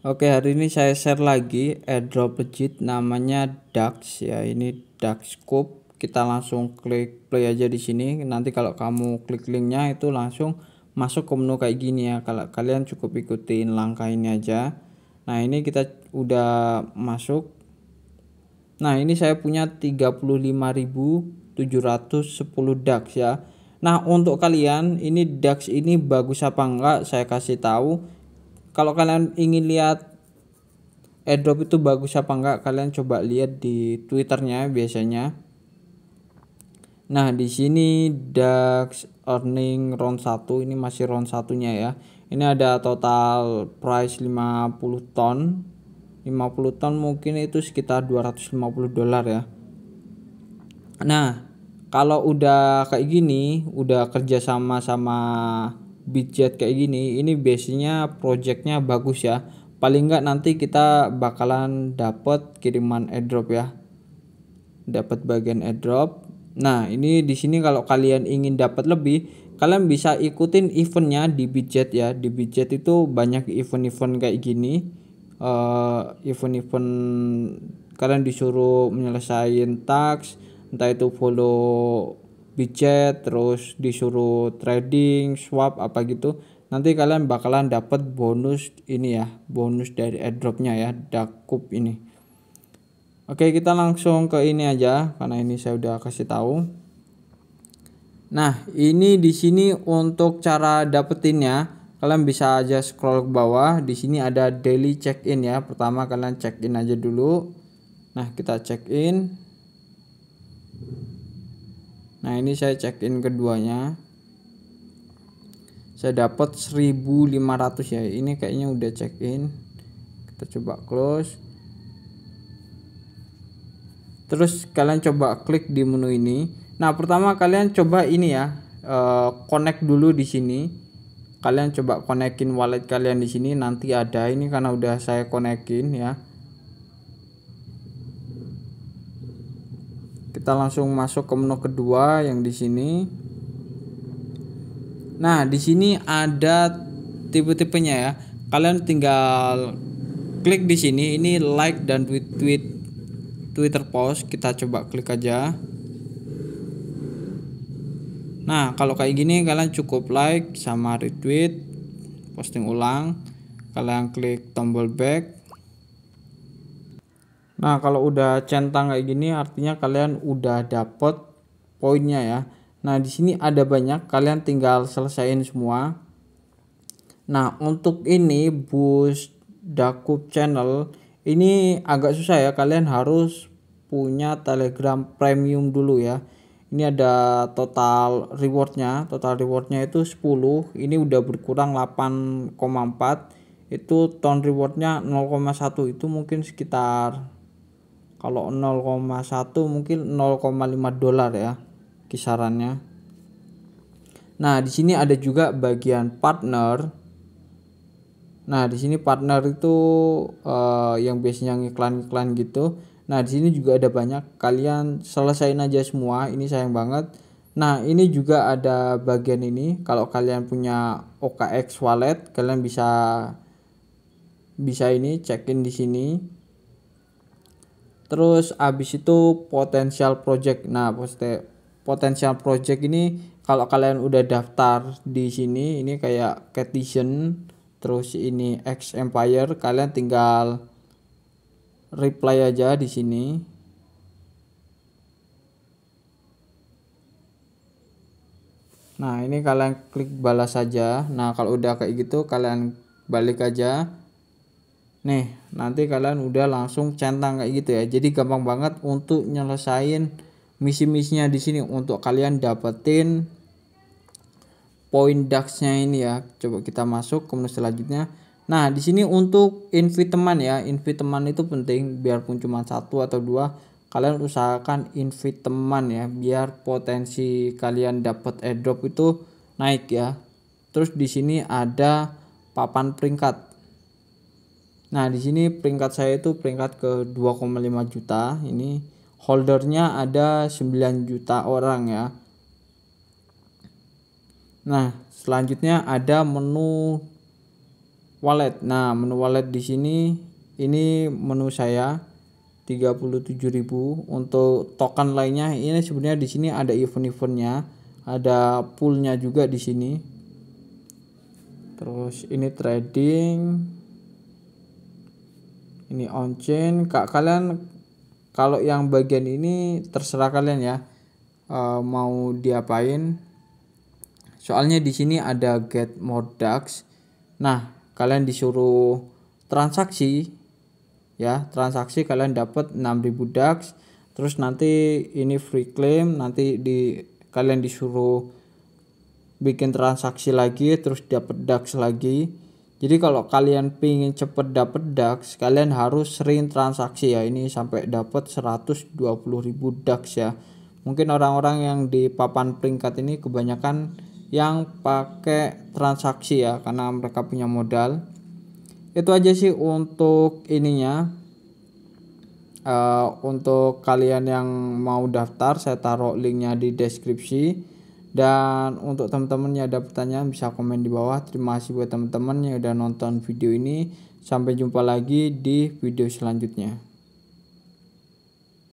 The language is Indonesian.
Oke hari ini saya share lagi airdrop legit namanya DAX ya ini DAX scope kita langsung klik play aja di sini nanti kalau kamu klik linknya itu langsung masuk ke menu kayak gini ya kalau kalian cukup ikutin langkah ini aja nah ini kita udah masuk nah ini saya punya 35.710 DAX ya nah untuk kalian ini DAX ini bagus apa enggak saya kasih tahu kalau kalian ingin lihat airdrop itu bagus apa enggak kalian coba lihat di twitternya biasanya nah di sini DAX earning round 1 ini masih round satunya ya ini ada total price 50 ton 50 ton mungkin itu sekitar 250 dolar ya nah kalau udah kayak gini udah kerja sama sama Bijet kayak gini ini biasanya projectnya bagus ya paling nggak nanti kita bakalan dapat kiriman airdrop ya dapat bagian airdrop nah ini di sini kalau kalian ingin dapat lebih kalian bisa ikutin eventnya di Bijet ya di Bijet itu banyak event-event kayak gini uh, event-event kalian disuruh menyelesaikan tax entah itu follow di terus disuruh trading swap apa gitu nanti kalian bakalan dapat bonus ini ya bonus dari airdropnya ya dakup ini oke kita langsung ke ini aja karena ini saya udah kasih tahu nah ini di sini untuk cara dapetinnya kalian bisa aja scroll ke bawah di sini ada daily check in ya pertama kalian check in aja dulu nah kita check in nah ini saya check in keduanya saya dapat 1500 ya ini kayaknya udah check in kita coba close terus kalian coba klik di menu ini nah pertama kalian coba ini ya eh, connect dulu di sini kalian coba konekin wallet kalian di sini nanti ada ini karena udah saya konekin ya kita langsung masuk ke menu kedua yang di sini nah di sini ada tipe-tipenya ya kalian tinggal klik di sini ini like dan tweet tweet Twitter post kita coba klik aja nah kalau kayak gini kalian cukup like sama retweet posting ulang kalian klik tombol back Nah, kalau udah centang kayak gini artinya kalian udah dapet poinnya ya. Nah, di sini ada banyak, kalian tinggal selesaiin semua. Nah, untuk ini boost Dakup channel ini agak susah ya, kalian harus punya Telegram premium dulu ya. Ini ada total rewardnya, total rewardnya itu 10, ini udah berkurang 8,4 itu ton rewardnya 0,1 itu mungkin sekitar kalau 0,1 mungkin 0,5 dolar ya kisarannya. Nah, di sini ada juga bagian partner. Nah, di sini partner itu uh, yang biasanya iklan iklan gitu. Nah, di sini juga ada banyak. Kalian selesain aja semua. Ini sayang banget. Nah, ini juga ada bagian ini. Kalau kalian punya OKX wallet, kalian bisa bisa ini check-in di sini terus abis itu potensial project nah potensial project ini kalau kalian udah daftar di sini ini kayak Ketision terus ini X Empire kalian tinggal reply aja di sini Nah, ini kalian klik balas saja. Nah, kalau udah kayak gitu, kalian balik aja. Nih, nanti kalian udah langsung centang kayak gitu ya. Jadi gampang banget untuk nyelesain misi-misinya di sini untuk kalian dapetin poin daxnya ini ya. Coba kita masuk ke menu selanjutnya. Nah, di sini untuk invite teman ya. Invite teman itu penting biarpun cuma satu atau dua, kalian usahakan invite teman ya biar potensi kalian dapet airdrop itu naik ya. Terus di sini ada papan peringkat Nah, di sini peringkat saya itu peringkat ke 2,5 juta. Ini holdernya ada 9 juta orang ya. Nah, selanjutnya ada menu wallet. Nah, menu wallet di sini ini menu saya 37.000 untuk token lainnya ini sebenarnya di sini ada event-eventnya, ada poolnya juga di sini. Terus ini trading, ini on chain kak kalian kalau yang bagian ini terserah kalian ya e, mau diapain soalnya di sini ada get more DAX nah kalian disuruh transaksi ya transaksi kalian dapat 6000 DAX terus nanti ini free claim nanti di kalian disuruh bikin transaksi lagi terus dapat DAX lagi jadi kalau kalian pingin cepet dapet DAX, kalian harus sering transaksi ya. Ini sampai dapat ribu DAX ya. Mungkin orang-orang yang di papan peringkat ini kebanyakan yang pakai transaksi ya karena mereka punya modal. Itu aja sih untuk ininya. Uh, untuk kalian yang mau daftar, saya taruh linknya di deskripsi dan untuk teman-teman yang ada pertanyaan bisa komen di bawah. Terima kasih buat teman-teman yang udah nonton video ini. Sampai jumpa lagi di video selanjutnya.